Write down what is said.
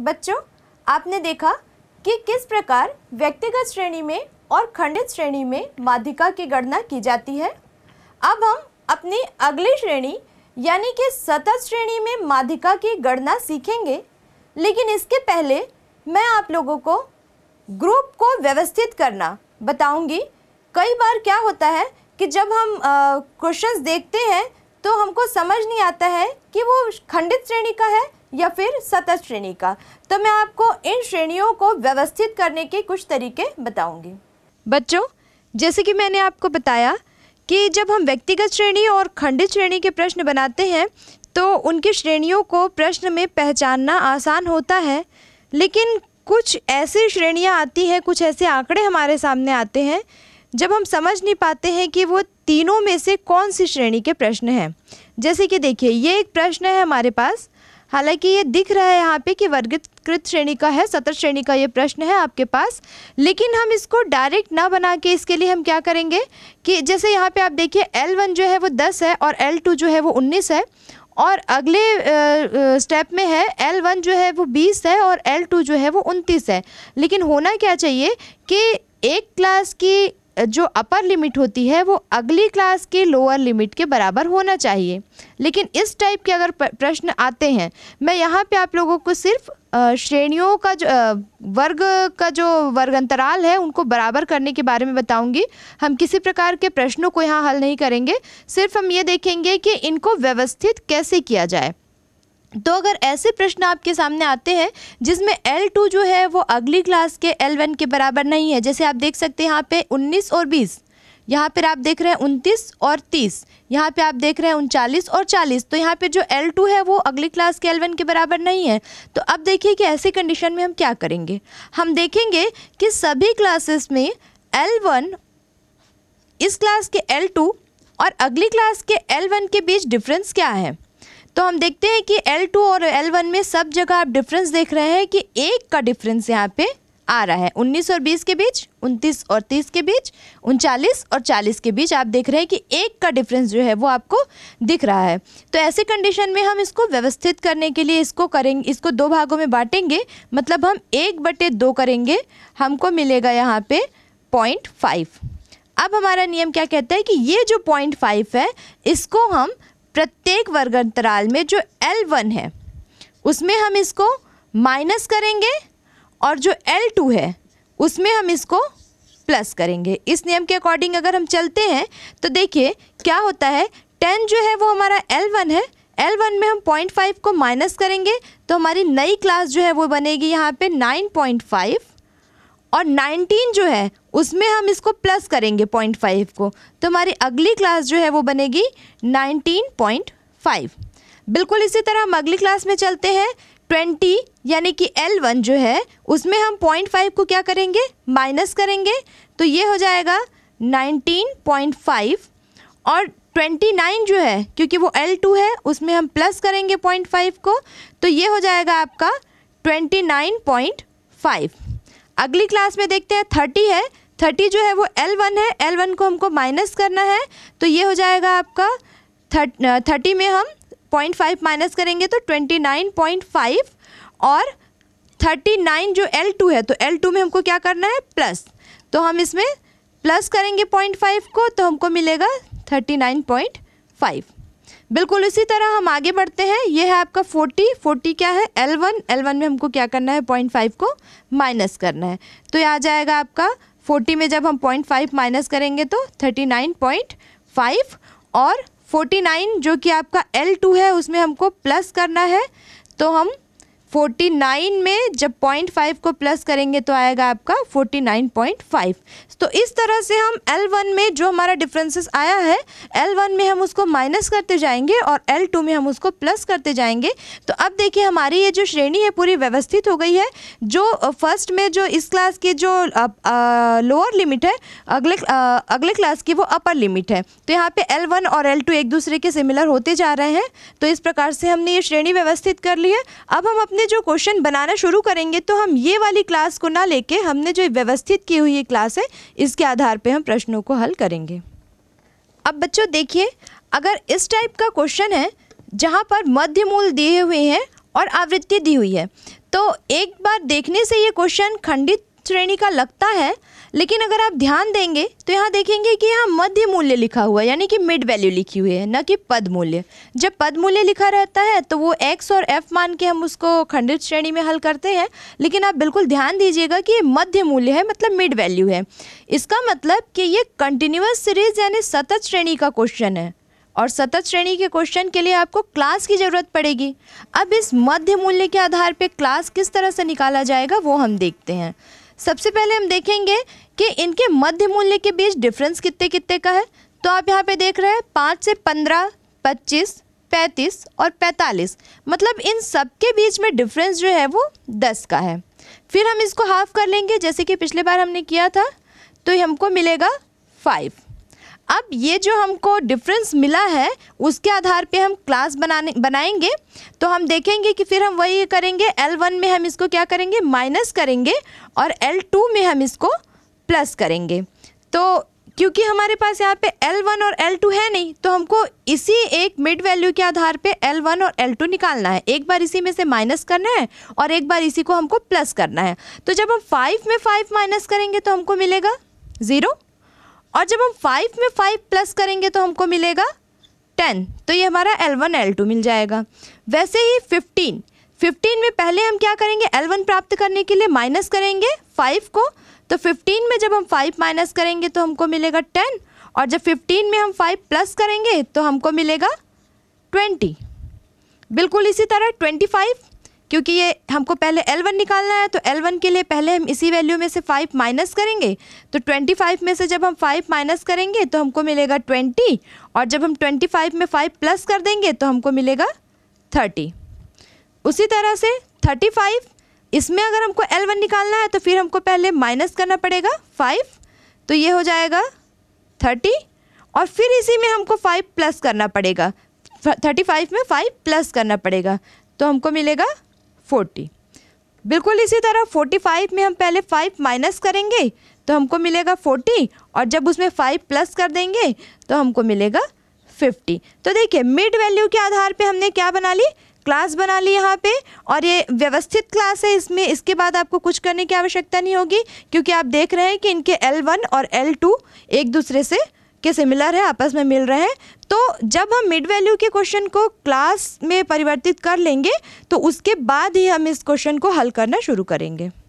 बच्चों आपने देखा कि किस प्रकार व्यक्तिगत श्रेणी में और खंडित श्रेणी में माध्यिका की गणना की जाती है अब हम अपनी अगली श्रेणी यानी कि सतत श्रेणी में माध्यिका की गणना सीखेंगे लेकिन इसके पहले मैं आप लोगों को ग्रुप को व्यवस्थित करना बताऊंगी कई बार क्या होता है कि जब हम क्वेश्चंस देखते हैं तो हमको समझ नहीं आता है कि वो खंडित श्रेणी का है या फिर सतत श्रेणी का तो मैं आपको इन श्रेणियों को व्यवस्थित करने के कुछ तरीके बताऊंगी बच्चों जैसे कि मैंने आपको बताया कि जब हम व्यक्तिगत श्रेणी और खंडित श्रेणी के प्रश्न बनाते हैं तो उनकी श्रेणियों को प्रश्न में पहचानना आसान होता है लेकिन कुछ ऐसी श्रेणियाँ आती हैं कुछ ऐसे आंकड़े हमारे सामने आते हैं जब हम समझ नहीं पाते हैं कि वो तीनों में से कौन सी श्रेणी के प्रश्न हैं जैसे कि देखिए ये एक प्रश्न है हमारे पास हालांकि ये दिख रहा है यहाँ पे कि वर्गीकृत श्रेणी का है सतर श्रेणी का ये प्रश्न है आपके पास लेकिन हम इसको डायरेक्ट ना बना के इसके लिए हम क्या करेंगे कि जैसे यहाँ पे आप देखिए L1 जो है वो 10 है और L2 जो है वो 19 है और अगले स्टेप में है L1 जो है वो 20 है और L2 जो है वो 29 है लेकिन होना क्या चाहिए कि एक क्लास की जो अपर लिमिट होती है वो अगली क्लास के लोअर लिमिट के बराबर होना चाहिए लेकिन इस टाइप के अगर प्रश्न आते हैं मैं यहाँ पे आप लोगों को सिर्फ श्रेणियों का जो वर्ग का जो वर्ग अंतराल है उनको बराबर करने के बारे में बताऊंगी हम किसी प्रकार के प्रश्नों को यहाँ हल नहीं करेंगे सिर्फ हम ये देखेंगे कि इनको व्यवस्थित कैसे किया जाए तो अगर ऐसे प्रश्न आपके सामने आते हैं जिसमें L2 जो है वो अगली क्लास के L1 के बराबर नहीं है जैसे आप देख सकते हैं यहाँ पे 19 और 20 यहाँ पर आप देख रहे हैं उनतीस और तीस यहाँ पे आप देख रहे हैं उनचालीस और चालीस तो यहाँ पे जो एल टू है वो अगली क्लास के एल वन के बराबर नहीं है तो अब देखिए कि ऐसे कंडीशन में हम क्या करेंगे हम देखेंगे कि सभी क्लासेस में एल वन इस क्लास के एल टू और अगली क्लास के एल वन के बीच डिफरेंस क्या है तो हम देखते हैं कि L2 और L1 में सब जगह आप डिफरेंस देख रहे हैं कि एक का डिफरेंस यहाँ पे आ रहा है 19 और 20 के बीच 29 और 30 के बीच उनचालीस और 40 के बीच आप देख रहे हैं कि एक का डिफरेंस जो है वो आपको दिख रहा है तो ऐसे कंडीशन में हम इसको व्यवस्थित करने के लिए इसको करेंगे इसको दो भागों में बांटेंगे मतलब हम एक बटे दो करेंगे हमको मिलेगा यहाँ पे पॉइंट फाइव अब हमारा नियम क्या कहता है कि ये जो पॉइंट फाइव है इसको हम प्रत्येक वर्ग अंतराल में जो एल वन है उसमें हम इसको माइनस करेंगे और जो एल टू है उसमें हम इसको प्लस करेंगे इस नियम के अकॉर्डिंग अगर हम चलते हैं तो देखिए क्या होता है टेन जो है वो हमारा एल वन है एल वन में हम पॉइंट फाइव को माइनस करेंगे तो हमारी नई क्लास जो है वो बनेगी यहाँ पे नाइन पॉइंट फाइव और 19 जो है उसमें हम इसको प्लस करेंगे पॉइंट फाइव को तो हमारी अगली क्लास जो है वो बनेगी 19.5 बिल्कुल इसी तरह हम अगली क्लास में चलते हैं 20 यानी कि L1 जो है उसमें हम पॉइंट फाइव को क्या करेंगे माइनस करेंगे तो ये हो जाएगा 19.5 और 29 जो है क्योंकि वो L2 है उसमें हम प्लस करेंगे पॉइंट फाइव को तो ये हो जाएगा आपका 29.5 अगली क्लास में देखते हैं थर्टी है थर्टी जो है वो एल वन है एल वन को हमको माइनस करना है तो ये हो जाएगा आपका थर्टी में हम पॉइंट फाइव माइनस करेंगे तो ट्वेंटी नाइन पॉइंट फाइव और थर्टी नाइन जो एल टू है तो एल टू में हमको क्या करना है प्लस तो हम इसमें प्लस करेंगे पॉइंट फाइव को तो हमको मिलेगा थर्टी नाइन पॉइंट फाइव बिल्कुल इसी तरह हम आगे बढ़ते हैं ये है आपका 40 40 क्या है L1 L1 में हमको क्या करना है पॉइंट फाइव को माइनस करना है तो ये आ जाएगा आपका 40 में जब हम पॉइंट फाइव माइनस करेंगे तो 39.5 और 49 जो कि आपका L2 है उसमें हमको प्लस करना है तो हम फोर्टी नाइन में जब पॉइंट फाइव को प्लस करेंगे तो आएगा आपका फोर्टी नाइन पॉइंट फाइव तो इस तरह से हम एल वन में जो हमारा डिफ्रेंसेस आया है एल वन में हम उसको माइनस करते जाएंगे और एल टू में हम उसको प्लस करते जाएंगे तो अब देखिए हमारी ये जो श्रेणी है पूरी व्यवस्थित हो गई है जो फर्स्ट में जो इस क्लास की जो लोअर लिमिट है अगले आ, अगले क्लास की वो अपर लिमिट है तो यहाँ पर एल वन और एल टू एक दूसरे के सिमिलर होते जा रहे हैं तो इस प्रकार से हमने ये श्रेणी व्यवस्थित कर ली है अब हम अपने हमने जो क्वेश्चन बनाना शुरू करेंगे तो हम ये वाली क्लास को ना लेके हमने जो व्यवस्थित की हुई क्लास है इसके आधार पे हम प्रश्नों को हल करेंगे अब बच्चों देखिए अगर इस टाइप का क्वेश्चन है जहाँ पर मध्य मूल दिए हुए हैं और आवृत्ति दी हुई है तो एक बार देखने से ये क्वेश्चन खंडित श्रेणी का लगता है लेकिन अगर आप ध्यान देंगे तो यहाँ देखेंगे कि यहाँ मध्य मूल्य लिखा हुआ है यानी कि मिड वैल्यू लिखी हुई है न कि पद मूल्य जब पद मूल्य लिखा रहता है तो वो एक्स और एफ मान के हम उसको खंडित श्रेणी में हल करते हैं लेकिन आप बिल्कुल ध्यान दीजिएगा कि ये मध्य मूल्य है मतलब मिड वैल्यू है इसका मतलब कि ये कंटिन्यूस सीरीज यानी सतत श्रेणी का क्वेश्चन है और सतत श्रेणी के क्वेश्चन के लिए आपको क्लास की ज़रूरत पड़ेगी अब इस मध्य मूल्य के आधार पर क्लास किस तरह से निकाला जाएगा वो हम देखते हैं सबसे पहले हम देखेंगे कि इनके मध्य मूल्य के बीच डिफरेंस कितने कितने का है तो आप यहाँ पे देख रहे हैं पाँच से पंद्रह पच्चीस पैंतीस और पैंतालीस मतलब इन सब के बीच में डिफरेंस जो है वो दस का है फिर हम इसको हाफ कर लेंगे जैसे कि पिछले बार हमने किया था तो हमको मिलेगा फाइव अब ये जो हमको डिफरेंस मिला है उसके आधार पे हम क्लास बनाने बनाएंगे तो हम देखेंगे कि फिर हम वही करेंगे L1 में हम इसको क्या करेंगे माइनस करेंगे और L2 में हम इसको प्लस करेंगे तो क्योंकि हमारे पास यहाँ पे L1 और L2 है नहीं तो हमको इसी एक मिड वैल्यू के आधार पे L1 और L2 निकालना है एक बार इसी में से माइनस करना है और एक बार इसी को हमको प्लस करना है तो जब हम फाइव में फाइव माइनस करेंगे तो हमको मिलेगा ज़ीरो और जब हम फाइव में फाइव प्लस करेंगे तो हमको मिलेगा टेन तो ये हमारा एल वन एल टू मिल जाएगा वैसे ही फिफ्टीन फिफ्टीन में पहले हम क्या करेंगे एल वन प्राप्त करने के लिए माइनस करेंगे फाइव को तो फिफ्टीन में जब हम फाइव माइनस करेंगे तो हमको मिलेगा टेन और जब फिफ्टीन में हम फाइव प्लस करेंगे तो हमको मिलेगा ट्वेंटी बिल्कुल इसी तरह ट्वेंटी फाइव क्योंकि ये हमको पहले L1 निकालना है तो L1 के लिए पहले हम इसी वैल्यू में से 5 माइनस करेंगे तो 25 में से जब हम 5 माइनस करेंगे तो हमको मिलेगा 20 और जब हम 25 में 5 प्लस कर देंगे तो हमको मिलेगा 30 उसी तरह से 35 इसमें अगर हमको L1 निकालना है तो फिर हमको पहले माइनस करना पड़ेगा 5 तो ये हो जाएगा 30 और फिर इसी में हमको 5 प्लस करना पड़ेगा 35 में 5 प्लस करना पड़ेगा तो हमको मिलेगा फोर्टी बिल्कुल इसी तरह फोर्टी फाइव में हम पहले फाइव माइनस करेंगे तो हमको मिलेगा फोर्टी और जब उसमें फाइव प्लस कर देंगे तो हमको मिलेगा फिफ्टी तो देखिए मिड वैल्यू के आधार पे हमने क्या बना ली क्लास बना ली यहाँ पे और ये व्यवस्थित क्लास है इसमें इसके बाद आपको कुछ करने की आवश्यकता नहीं होगी क्योंकि आप देख रहे हैं कि इनके एल वन और एल टू एक दूसरे से के सिमिलर है आपस में मिल रहे हैं तो जब हम मिड वैल्यू के क्वेश्चन को क्लास में परिवर्तित कर लेंगे तो उसके बाद ही हम इस क्वेश्चन को हल करना शुरू करेंगे